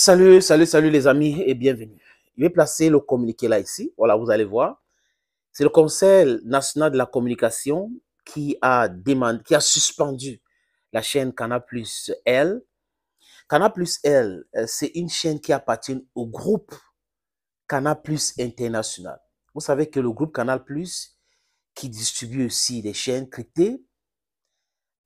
Salut, salut, salut les amis et bienvenue. Je vais placer le communiqué là ici. Voilà, vous allez voir. C'est le Conseil national de la communication qui a demandé, qui a suspendu la chaîne Canal Plus L. Plus L, euh, c'est une chaîne qui appartient au groupe Canal Plus International. Vous savez que le groupe Canal Plus, qui distribue aussi des chaînes cryptées,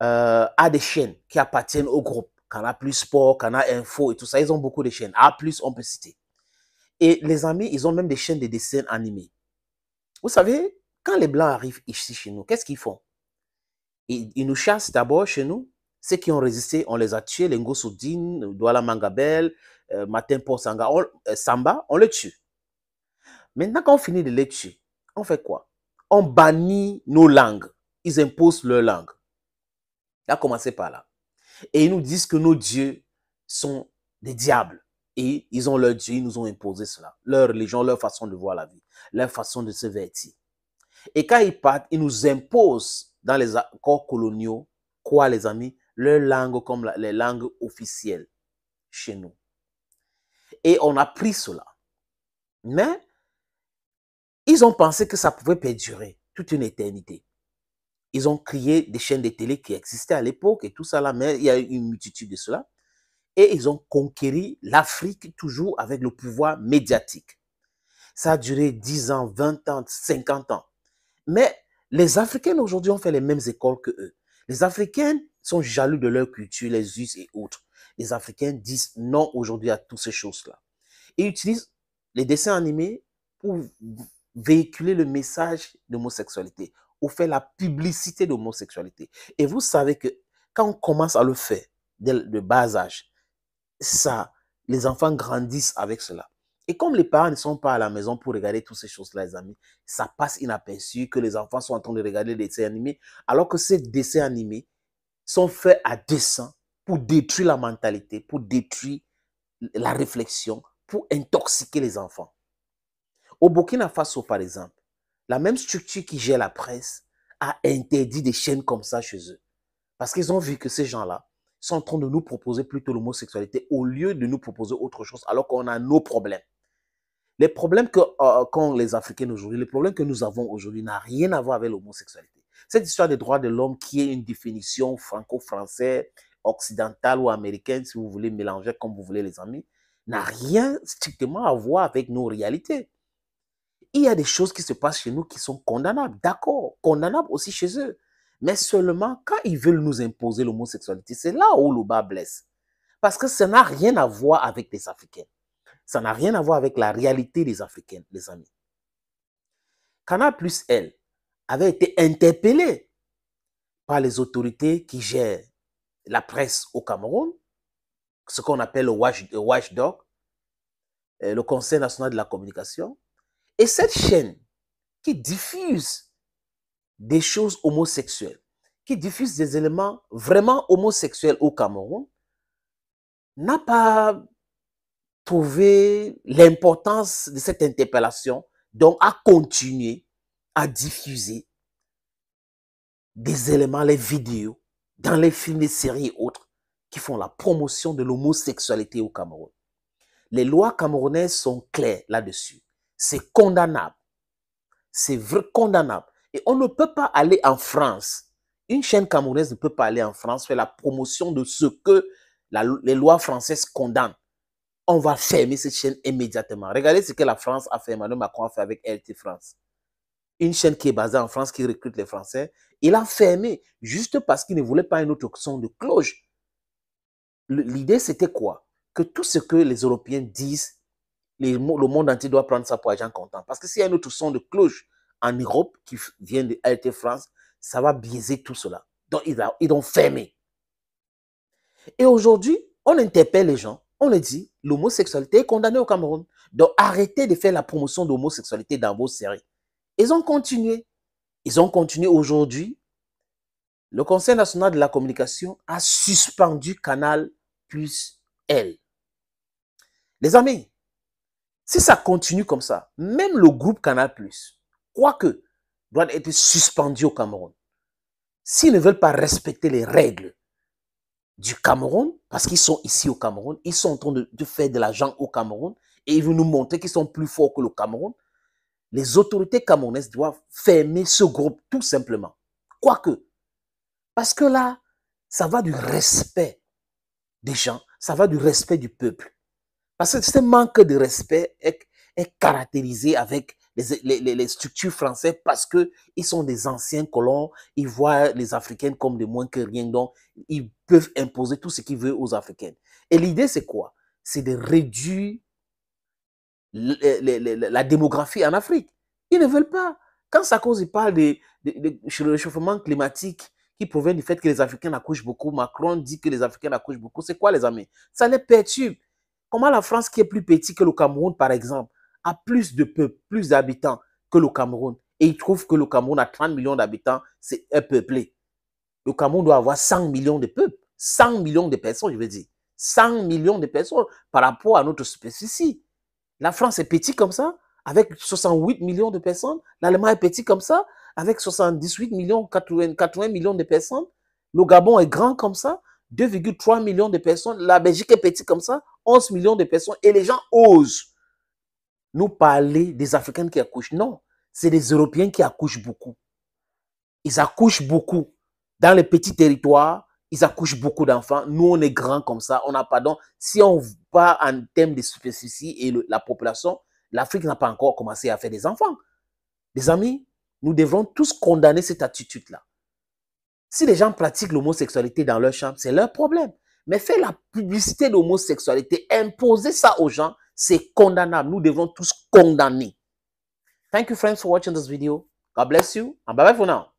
euh, a des chaînes qui appartiennent au groupe a Plus Sport, a Info et tout ça, ils ont beaucoup de chaînes. A plus, on peut citer. Et les amis, ils ont même des chaînes de dessins animés. Vous savez, quand les Blancs arrivent ici chez nous, qu'est-ce qu'ils font ils, nous chassent d'abord chez nous. Ceux qui ont résisté, on les a tués, les Soudine, Douala Mangabel, Matin euh, Martin euh, Samba, on les tue. Maintenant qu'on finit de les tuer, on fait quoi On bannit nos langues. Ils imposent leur langue. a commencé par là. Et ils nous disent que nos dieux sont des diables. Et ils ont leur Dieu, ils nous ont imposé cela. Leur religion, leur façon de voir la vie, leur façon de se vêtir. Et quand ils partent, ils nous imposent dans les accords coloniaux, quoi les amis, leur langue comme les langues officielles chez nous. Et on a pris cela. Mais ils ont pensé que ça pouvait perdurer toute une éternité. Ils ont créé des chaînes de télé qui existaient à l'époque et tout ça là, mais il y a eu une multitude de cela. Et ils ont conquéri l'Afrique toujours avec le pouvoir médiatique. Ça a duré 10 ans, 20 ans, 50 ans. Mais les Africains aujourd'hui ont fait les mêmes écoles que eux. Les Africains sont jaloux de leur culture, les us et autres. Les Africains disent non aujourd'hui à toutes ces choses-là. Ils utilisent les dessins animés pour véhiculer le message d'homosexualité, ou fait la publicité d'homosexualité. Et vous savez que quand on commence à le faire, dès le bas âge, ça, les enfants grandissent avec cela. Et comme les parents ne sont pas à la maison pour regarder toutes ces choses-là, les amis, ça passe inaperçu que les enfants sont en train de regarder des dessins animés, alors que ces dessins animés sont faits à dessein pour détruire la mentalité, pour détruire la réflexion, pour intoxiquer les enfants. Au Burkina Faso, par exemple, la même structure qui gère la presse a interdit des chaînes comme ça chez eux. Parce qu'ils ont vu que ces gens-là sont en train de nous proposer plutôt l'homosexualité au lieu de nous proposer autre chose alors qu'on a nos problèmes. Les problèmes que euh, les Africains aujourd'hui, les problèmes que nous avons aujourd'hui n'ont rien à voir avec l'homosexualité. Cette histoire des droits de l'homme qui est une définition franco-française, occidentale ou américaine, si vous voulez mélanger comme vous voulez les amis, n'a rien strictement à voir avec nos réalités. Il y a des choses qui se passent chez nous qui sont condamnables, d'accord, condamnables aussi chez eux. Mais seulement quand ils veulent nous imposer l'homosexualité, c'est là où le bas blesse. Parce que ça n'a rien à voir avec les Africains. Ça n'a rien à voir avec la réalité des Africains, les amis. Cana plus elle avait été interpellé par les autorités qui gèrent la presse au Cameroun, ce qu'on appelle le watchdog, euh, le Conseil national de la communication, et cette chaîne qui diffuse des choses homosexuelles, qui diffuse des éléments vraiment homosexuels au Cameroun, n'a pas trouvé l'importance de cette interpellation, donc a continué à diffuser des éléments, les vidéos, dans les films, les séries et autres, qui font la promotion de l'homosexualité au Cameroun. Les lois camerounaises sont claires là-dessus. C'est condamnable. C'est condamnable. Et on ne peut pas aller en France. Une chaîne camerounaise ne peut pas aller en France faire la promotion de ce que les lois françaises condamnent. On va fermer cette chaîne immédiatement. Regardez ce que la France a fait, Emmanuel Macron a fait avec LT France. Une chaîne qui est basée en France, qui recrute les Français. Il a fermé juste parce qu'il ne voulait pas une autre son de cloche. L'idée, c'était quoi Que tout ce que les Européens disent, le monde entier doit prendre ça pour agent comptant. Parce que s'il y a un autre son de cloche en Europe qui vient de RT France, ça va biaiser tout cela. Donc, ils, ils ont fermé. Et aujourd'hui, on interpelle les gens. On leur dit, l'homosexualité est condamnée au Cameroun. Donc, arrêtez de faire la promotion d'homosexualité dans vos séries. Ils ont continué. Ils ont continué aujourd'hui. Le Conseil national de la communication a suspendu Canal plus L. Les amis, si ça continue comme ça, même le groupe Canal+, quoique, doit être suspendu au Cameroun. S'ils ne veulent pas respecter les règles du Cameroun, parce qu'ils sont ici au Cameroun, ils sont en train de, faire de l'argent au Cameroun, et ils veulent nous montrer qu'ils sont plus forts que le Cameroun, les autorités camerounaises doivent fermer ce groupe, tout simplement. Quoique, parce que là, ça va du respect des gens, ça va du respect du peuple. Parce que ce manque de respect est, caractérisé avec les, structures françaises parce qu'ils sont des anciens colons, ils voient les Africains comme de moins que rien, donc ils peuvent imposer tout ce qu'ils veulent aux Africains. Et l'idée, c'est quoi C'est de réduire la démographie en Afrique. Ils ne veulent pas. Quand Sarkozy parle de, de, de, réchauffement climatique qui provient du fait que les Africains accouchent beaucoup, Macron dit que les Africains accouchent beaucoup, c'est quoi les amis Ça les perturbe. Comment la France, qui est plus petite que le Cameroun, par exemple, a plus de peuples, plus d'habitants que le Cameroun et il trouve que le Cameroun a 30 millions d'habitants, c'est un peuplé. Le Cameroun doit avoir 100 millions de peuples, 100 millions de personnes, je veux dire. 100 millions de personnes par rapport à notre spécificité. La France est petite comme ça, avec 68 millions de personnes. L'Allemagne est petite comme ça, avec 78 millions, 80, 80 millions de personnes. Le Gabon est grand comme ça, 2,3 millions de personnes. La Belgique est petite comme ça, 11 millions de personnes et les gens osent nous parler des Africains qui accouchent. Non, c'est des Européens qui accouchent beaucoup. Ils accouchent beaucoup. Dans les petits territoires, ils accouchent beaucoup d'enfants. Nous, on est grands comme ça. On n'a pas Donc, si on va en termes de superficie et la population, l'Afrique n'a pas encore commencé à faire des enfants. Les amis, nous devons tous condamner cette attitude-là. Si les gens pratiquent l'homosexualité dans leur chambre, c'est leur problème. Mais faire la publicité de l'homosexualité, imposer ça aux gens, c'est condamnable. Nous devons tous condamner. Thank you, friends, for watching this video. God bless you, and bye bye for now.